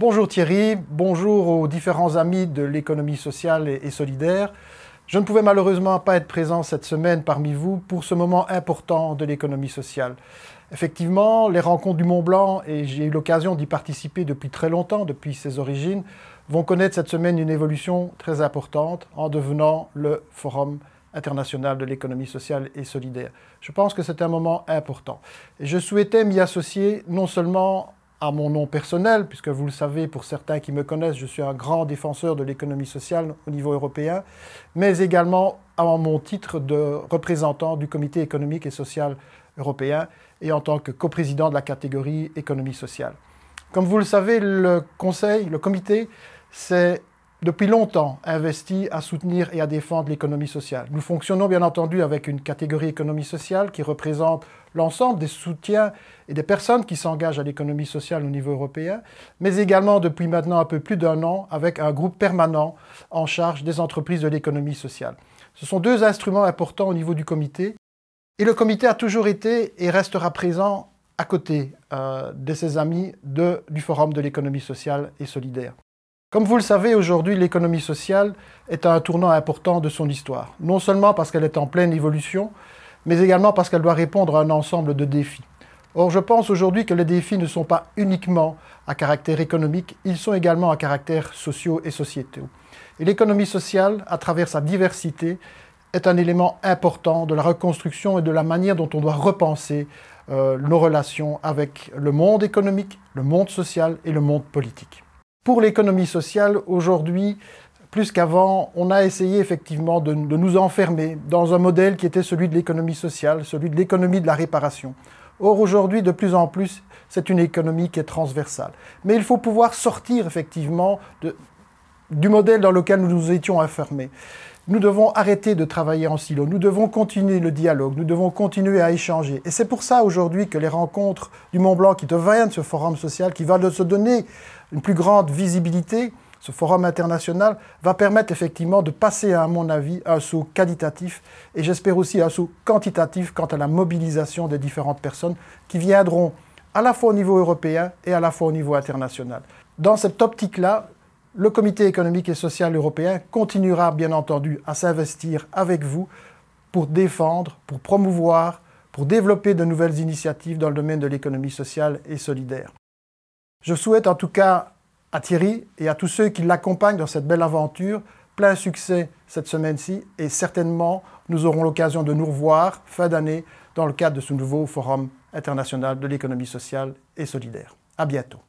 Bonjour Thierry, bonjour aux différents amis de l'économie sociale et, solidaire. Je ne pouvais malheureusement pas être présent cette semaine parmi vous pour ce moment important de l'économie sociale. Effectivement, les rencontres du Mont Blanc, et j'ai eu l'occasion d'y participer depuis très longtemps, depuis ses origines, vont connaître cette semaine une évolution très importante en devenant le forum international de l'économie sociale et solidaire. Je pense que c'est un moment important. je souhaitais m'y associer non seulement à mon nom personnel, puisque vous le savez, pour certains qui me connaissent, je suis un grand défenseur de l'économie sociale au niveau européen, mais également en mon titre de représentant du Comité économique et social européen et en tant que coprésident de la catégorie économie sociale. Comme vous le savez, le Conseil, le Comité, c'est depuis longtemps investi à soutenir et à défendre l'économie sociale. Nous fonctionnons bien entendu avec une catégorie économie sociale qui représente l'ensemble des soutiens et des personnes qui s'engagent à l'économie sociale au niveau européen, mais également depuis maintenant un peu plus d'un an avec un groupe permanent en charge des entreprises de l'économie sociale. Ce sont deux instruments importants au niveau du comité et le comité a toujours été et restera présent à côté euh, de ses amis du Forum de l'économie sociale et solidaire. Comme vous le savez, aujourd'hui, l'économie sociale est à un tournant important de son histoire, non seulement parce qu'elle est en pleine évolution, mais également parce qu'elle doit répondre à un ensemble de défis. Or, je pense aujourd'hui que les défis ne sont pas uniquement à caractère économique, ils sont également à caractère sociaux et sociétaux. Et l'économie sociale, à travers sa diversité, est un élément important de la reconstruction et de la manière dont on doit repenser euh, nos relations avec le monde économique, le monde social et le monde politique. Pour l'économie sociale, aujourd'hui, plus qu'avant, on a essayé effectivement de, nous enfermer dans un modèle qui était celui de l'économie sociale, celui de l'économie de la réparation. Or, aujourd'hui, de plus en plus, c'est une économie qui est transversale. Mais il faut pouvoir sortir effectivement du modèle dans lequel nous nous étions enfermés. Nous devons arrêter de travailler en silo, nous devons continuer le dialogue, nous devons continuer à échanger. Et c'est pour ça aujourd'hui que les rencontres du Mont Blanc qui deviennent ce forum social, qui va se donner une plus grande visibilité, ce forum international va permettre effectivement de passer, à mon avis, un saut qualitatif et j'espère aussi un saut quantitatif quant à la mobilisation des différentes personnes qui viendront à la fois au niveau européen et à la fois au niveau international. Dans cette optique-là, le Comité économique et social européen continuera bien entendu à s'investir avec vous pour défendre, pour promouvoir, pour développer de nouvelles initiatives dans le domaine de l'économie sociale et solidaire. Je souhaite en tout cas à Thierry et à tous ceux qui l'accompagnent dans cette belle aventure plein succès cette semaine-ci et certainement nous aurons l'occasion de nous revoir fin d'année dans le cadre de ce nouveau Forum international de l'économie sociale et solidaire. À bientôt.